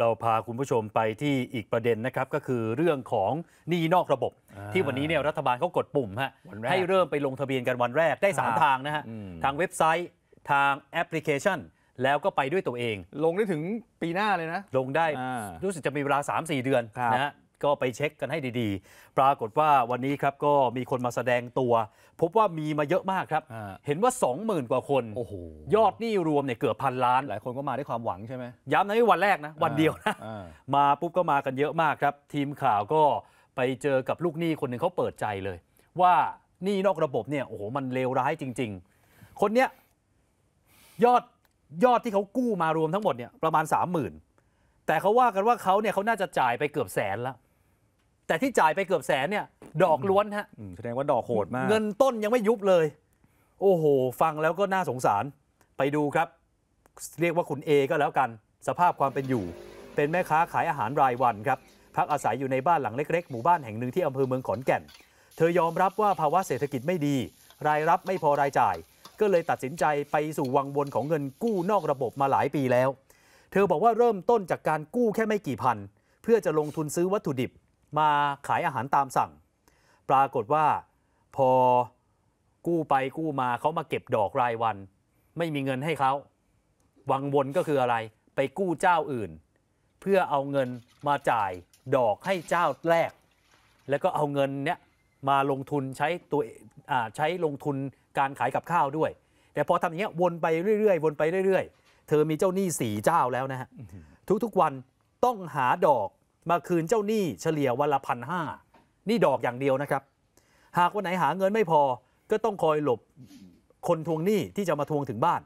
เราพาคุณผู้ชมไปที่อีกประเด็นนะครับ ก็คือเรื่องของหนี้นอกระบบ ที่วันนี้เนี่ยรัฐบาลเขากดปุ่มฮะให้เริ่มไปลงทะเบียนกันวันแรกได้ 3 ทางนะฮะทางเว็บไซต์ทางแอปพลิเคชัน แล้วก็ไปด้วยตัวเอง ลงได้ถึงปีหน้าเลยนะ ลงได้รู้สึกจะมีเวลา 3-4 เดือนนะฮะก็ไปเช็คกันให้ดีๆ ปรากฏว่าวันนี้ครับก็มีคนมาแสดงตัว พบว่ามีมาเยอะมากครับ เห็นว่า 20,000 กว่าคนโอ้โหยอดนี่รวมเนี่ยเกือบพันล้าน หลายคนก็มาด้วยความหวังใช่ไหมย้ำนะวันแรกนะวันเดียวนะมาปุ๊บก็มากันเยอะมากครับ ทีมข่าวก็ไปเจอกับลูกหนี้คนหนึ่งเขาเปิดใจเลย ว่านี่นอกระบบเนี่ยโอ้โหมันเลวร้ายจริง ๆ คนเนี้ยยอดยอดที่เขากู้มารวมทั้งหมดเนี่ยประมาณ30,000 แต่เขาว่ากันว่าเขาเนี่ยเขาน่าจะจ่ายไปเกือบแสนแล้วแต่ที่จ่ายไปเกือบแสนเนี่ย ดอกล้วนฮะแสดงว่าดอกโหดมาก เงินต้นยังไม่ยุบเลย โอ้โห ฟังแล้วก็น่าสงสาร ไปดูครับ เรียกว่าคุณเอก็แล้วกัน สภาพความเป็นอยู่ เป็นแม่ค้าขายอาหารรายวันครับ พักอาศัยอยู่ในบ้านหลังเล็ก ๆ หมู่บ้านแห่งหนึ่งที่อำเภอเมืองขอนแก่น เธอยอมรับว่าภาวะเศรษฐกิจไม่ดี รายรับไม่พอรายจ่าย ก็เลยตัดสินใจไปสู่วังวนของเงินกู้นอกระบบมาหลายปีแล้ว เธอบอกว่าเริ่มต้นจากการกู้แค่ไม่กี่พันเพื่อจะลงทุนซื้อวัตถุดิบมาขายอาหารตามสั่ง ปรากฏว่าพอกู้ไปกู้มาเขามาเก็บดอกรายวัน ไม่มีเงินให้เขาวังวนก็คืออะไรไปกู้เจ้าอื่น เพื่อเอาเงินมาจ่ายดอกให้เจ้าแรก แล้วก็เอาเงินเนี้ยมาลงทุนใช้ตัวใช้ลงทุนการขายกับข้าวด้วย แต่พอทำอย่างเงี้ยวนไปเรื่อยๆวนไปเรื่อยๆ เธอมีเจ้าหนี้สี่เจ้าแล้วนะฮะ ทุกๆวันต้องหาดอกมาคืนเจ้าหนี้เฉลี่ยวันละพันห้านี่ดอกอย่างเดียวนะครับ หากวันไหนหาเงินไม่พอ ก็ต้องคอยหลบคนทวงหนี้ที่จะมาทวงถึงบ้าน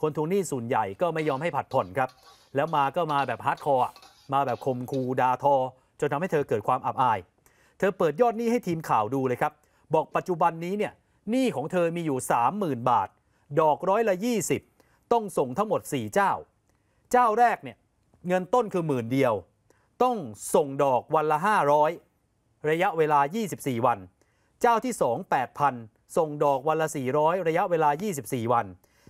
คนทวงหนี้ส่วนใหญ่ก็ไม่ยอมให้ผัดผ่อนครับ แล้วมาก็มาแบบฮาร์ดคอร์มาแบบคมคูดาทอจนทำให้เธอเกิดความอับอาย เธอเปิดยอดหนี้ให้ทีมข่าวดูเลยครับบอกปัจจุบันนี้เนี่ยหนี้ของเธอมีอยู่ 30,000บาทดอกร้อยละ 20 ต้องส่งทั้งหมด 4 เจ้า เจ้าแรกเนี่ยเงินต้นคือหมื่นเดียวต้องส่งดอกวันละ 500 ระยะเวลา 24 วัน เจ้าที่ 2 8,000ส่งดอกวันละ 400 ระยะเวลา 24 วัน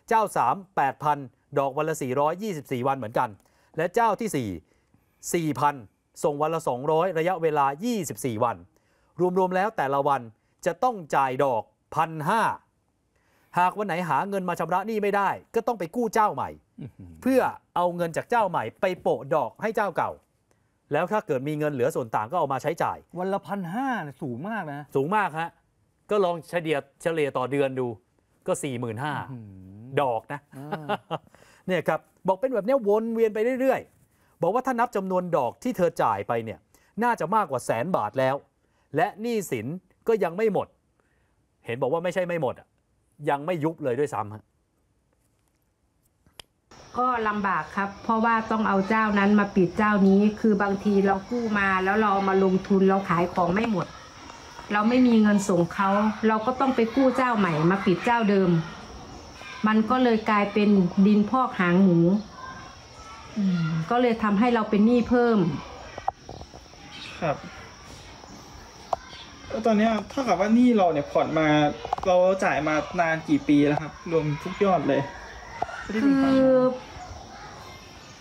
เจ้า 3 8,000ดอกวันละ424 วันเหมือนกัน และเจ้าที่4 4,000ส่งวันละ200 ระยะเวลา 24 วัน รวมๆแล้วแต่ละวันจะต้องจ่ายดอก1,500หากวันไหนหาเงินมาชำระหนี้ไม่ได้ก็ต้องไปกู้เจ้าใหม่เพื่อเอาเงินจากเจ้าใหม่ไปโปะดอกให้เจ้าเก่าแล้วถ้าเกิดมีเงินเหลือส่วนต่างก็เอามาใช้จ่าย วันละพันห้าสูงมากนะสูงมากฮะก็ลองเฉลี่ยเฉลี่ยต่อเดือนดูก็สี่หมื่นห้าดอกนะเนี่ยครับบอกเป็นแบบนี้วนเวียนไปเรื่อยๆ บอกว่าถ้านับจำนวนดอกที่เธอจ่ายไปเนี่ยน่าจะมากกว่าแสนบาทแล้ว และหนี้สินก็ยังไม่หมด เห็นบอกว่าไม่ใช่ไม่หมดยังไม่ยุบเลยด้วยซ้ำฮะก็ลำบากครับ เพราะว่าต้องเอาเจ้านั้นมาปิดเจ้านี้คือบางทีเรากู้มาแล้วเรามาลงทุนเราขายของไม่หมด เราไม่มีเงินส่งเขาเราก็ต้องไปกู้เจ้าใหม่ มาปิดเจ้าเดิม มันก็เลยกลายเป็นดินพอกหางหมูก็เลยทำให้เราเป็นหนี้เพิ่มครับแล้วตอนนี้ถ้าเากับว่าหนี้เราเนี่ยผ่อนมาเราจ่ายมานานกี่ปีแล้วครับรวมทุกยอดเลยคือ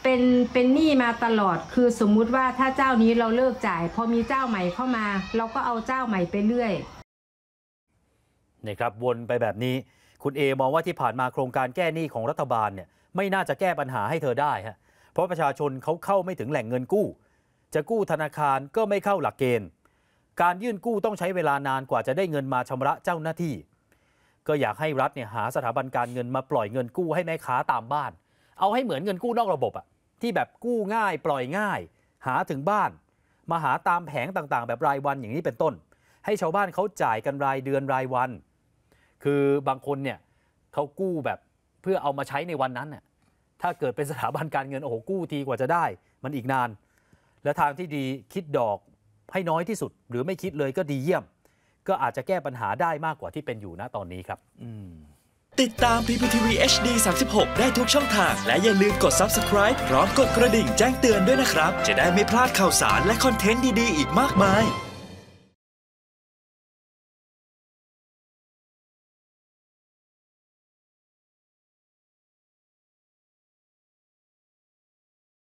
เป็น เป็นหนี้มาตลอด คือสมมุติว่าถ้าเจ้านี้เราเลิกจ่าย พอมีเจ้าใหม่เข้ามา เราก็เอาเจ้าใหม่ไปเรื่อยนี่ครับวนไปแบบนี้คุณเอมองว่าที่ผ่านมาโครงการแก้หนี้ของรัฐบาลเนี่ยไม่น่าจะแก้ปัญหาให้เธอได้ฮะเพราะประชาชนเขาเข้าไม่ถึงแหล่งเงินกู้ จะกู้ธนาคารก็ไม่เข้าหลักเกณฑ์ การยื่นกู้ต้องใช้เวลานานกว่าจะได้เงินมาชำระเจ้าหน้าที่ก็อยากให้รัฐเนี่ยหาสถาบันการเงินมาปล่อยเงินกู้ให้แม่ค้าตามบ้าน เอาให้เหมือนเงินกู้ นอกระบบอะที่แบบกู้ง่ายปล่อยง่าย หาถึงบ้าน มาหาตามแผงต่างๆ แบบรายวันอย่างนี้เป็นต้น ให้ชาวบ้านเขาจ่ายกันรายเดือนรายวัน คือบางคนเนี่ยเขากู้แบบเพื่อเอามาใช้ในวันนั้นน่ยถ้าเกิดเป็นสถาบันการเงินโอ้โหกู้ทีกว่าจะได้มันอีกนาน และทางที่ดีคิดดอกให้น้อยที่สุด หรือไม่คิดเลยก็ดีเยี่ยมก็อาจจะแก้ปัญหาได้มากกว่าที่เป็นอยู่ณตอนนี้ครับ ติดตาม PPTV HD 36 ได้ทุกช่องทาง และอย่าลืมกด subscribe พร้อมกดกระดิ่งแจ้งเตือนด้วยนะครับ จะได้ไม่พลาดข่าวสารและคอนเทนต์ดีๆ อีกมากมาย